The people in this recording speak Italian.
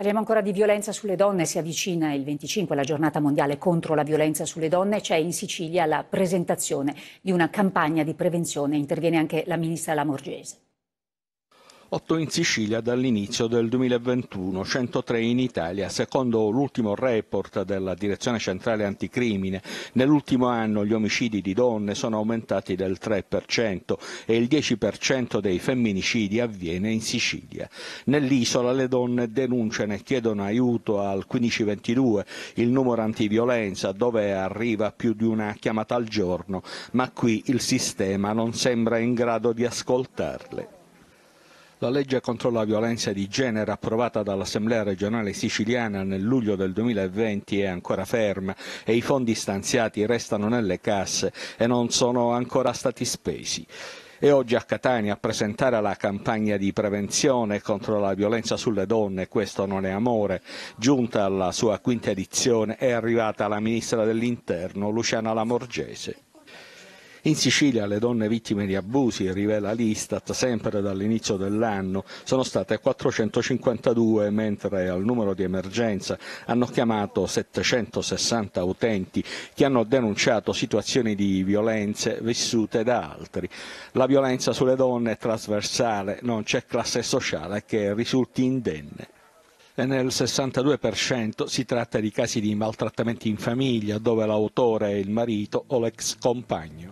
Parliamo ancora di violenza sulle donne, si avvicina il 25, la giornata mondiale contro la violenza sulle donne, c'è in Sicilia la presentazione di una campagna di prevenzione, interviene anche la ministra Lamorgese. 8 in Sicilia dall'inizio del 2021, 103 in Italia, secondo l'ultimo report della Direzione Centrale Anticrimine. Nell'ultimo anno gli omicidi di donne sono aumentati del 3% e il 10% dei femminicidi avviene in Sicilia. Nell'isola le donne denunciano e chiedono aiuto al 1522, il numero antiviolenza, dove arriva più di una chiamata al giorno, ma qui il sistema non sembra in grado di ascoltarle. La legge contro la violenza di genere approvata dall'Assemblea regionale siciliana nel luglio del 2020 è ancora ferma e i fondi stanziati restano nelle casse e non sono ancora stati spesi e oggi a Catania a presentare la campagna di prevenzione contro la violenza sulle donne, questo non è amore. Giunta alla sua quinta edizione è arrivata la ministra dell'Interno Luciana Lamorgese. In Sicilia le donne vittime di abusi, rivela l'Istat, sempre dall'inizio dell'anno sono state 452, mentre al numero di emergenza hanno chiamato 760 utenti che hanno denunciato situazioni di violenze vissute da altri. La violenza sulle donne è trasversale, non c'è classe sociale che risulti indenne E nel 62% si tratta di casi di maltrattamenti in famiglia dove l'autore è il marito o l'ex compagno.